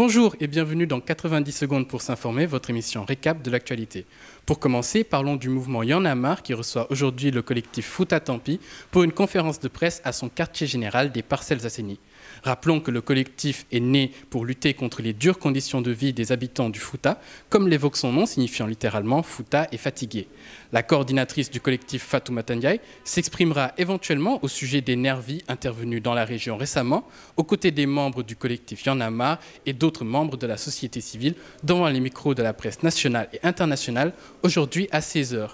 Bonjour et bienvenue dans 90 secondes pour s'informer, votre émission récap de l'actualité. Pour commencer, parlons du mouvement Y'en a qui reçoit aujourd'hui le collectif Fouta Tampi pour une conférence de presse à son quartier général des Parcelles Assainies. Rappelons que le collectif est né pour lutter contre les dures conditions de vie des habitants du Fouta, comme l'évoque son nom signifiant littéralement Fouta est fatigué. La coordinatrice du collectif Fatou Ndiaye s'exprimera éventuellement au sujet des nervis intervenus dans la région récemment, aux côtés des membres du collectif Yanama et d'autres membres de la société civile, devant les micros de la presse nationale et internationale, aujourd'hui à 16h.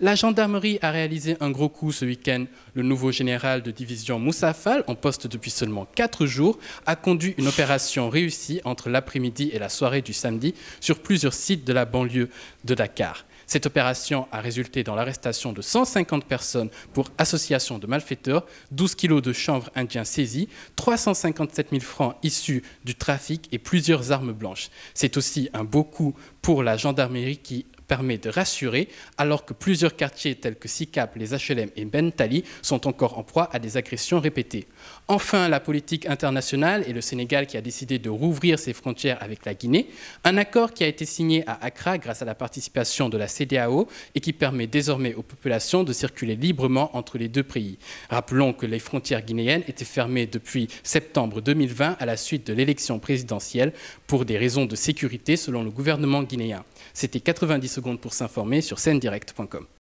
La gendarmerie a réalisé un gros coup ce week-end. Le nouveau général de division Moussafal, en poste depuis seulement 4 jours, a conduit une opération réussie entre l'après-midi et la soirée du samedi sur plusieurs sites de la banlieue de Dakar. Cette opération a résulté dans l'arrestation de 150 personnes pour association de malfaiteurs, 12 kilos de chanvre indien saisis, 357 000 francs issus du trafic et plusieurs armes blanches. C'est aussi un beau coup pour la gendarmerie qui permet de rassurer, alors que plusieurs quartiers tels que SICAP, les HLM et Bentali sont encore en proie à des agressions répétées. Enfin, la politique internationale et le Sénégal qui a décidé de rouvrir ses frontières avec la Guinée, un accord qui a été signé à Accra grâce à la participation de la CDAO et qui permet désormais aux populations de circuler librement entre les deux pays. Rappelons que les frontières guinéennes étaient fermées depuis septembre 2020 à la suite de l'élection présidentielle pour des raisons de sécurité selon le gouvernement guinéen. C'était 90 secondes pour s'informer sur scendirect.com.